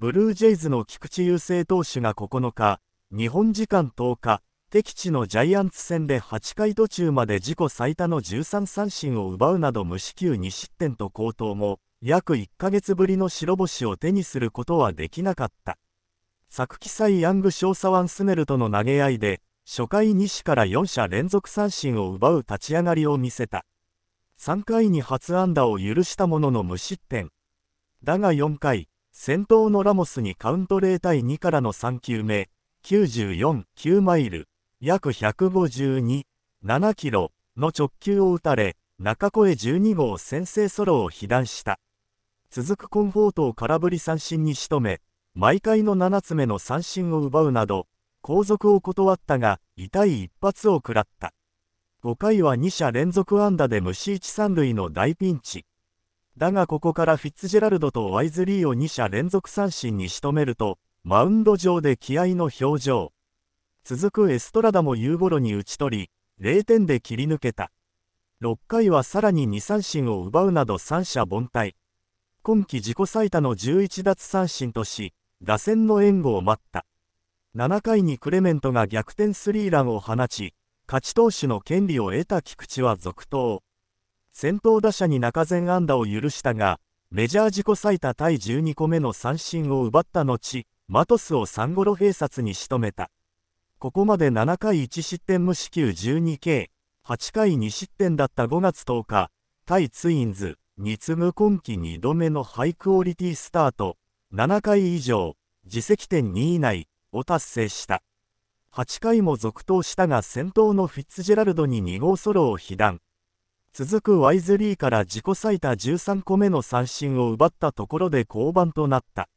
ブルージェイズの菊池雄星投手が9日、日本時間10日、敵地のジャイアンツ戦で8回途中まで自己最多の13三振を奪うなど無四球2失点と好投も、約1ヶ月ぶりの白星を手にすることはできなかった。昨季祭ヤング・ショーサワン・スネルとの投げ合いで、初回西から4者連続三振を奪う立ち上がりを見せた。3回に初安打を許したものの無失点。だが4回、先頭のラモスにカウント0対2からの3球目、94、9マイル、約152、7キロの直球を打たれ、中越12号先制ソロを被弾した。続くコンフォートを空振り三振に仕留め、毎回の7つ目の三振を奪うなど、後続を断ったが、痛い一発を食らった。5回は2者連続安打で無視1、3塁の大ピンチ。だがここからフィッツジェラルドとワイズリーを2者連続三振に仕留めると、マウンド上で気合の表情。続くエストラダも夕頃に打ち取り、0点で切り抜けた。6回はさらに2三振を奪うなど三者凡退。今季自己最多の11奪三振とし、打線の援護を待った。7回にクレメントが逆転スリーランを放ち、勝ち投手の権利を得た菊池は続投。先頭打者に中前安打を許したが、メジャー自己最多対12個目の三振を奪った後、マトスを3ゴロ併殺に仕留めた。ここまで7回1失点無四球 12K、8回2失点だった5月10日、対ツインズ、に次ぐ今季2度目のハイクオリティスタート、7回以上、自責点2位以内を達成した。8回も続投したが先頭のフィッツジェラルドに2号ソロを被弾。続くワイズリーから自己最多13個目の三振を奪ったところで降板となった。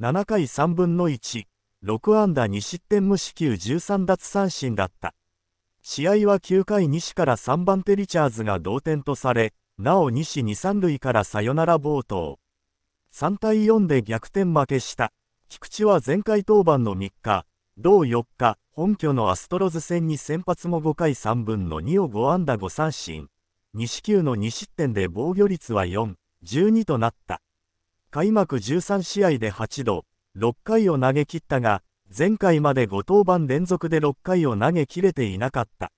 7回3分の1、6安打2失点無四球13奪三振だった。試合は9回西から3番手リチャーズが同点とされ、なお西二三塁からサヨナラ冒頭。3対4で逆転負けした。菊池は前回登板の3日、同4日、本拠のアストロズ戦に先発も5回3分の2を5安打5三振。西球の2失点で防御率は4、12となった。開幕13試合で8度、6回を投げ切ったが、前回まで5登板連続で6回を投げ切れていなかった。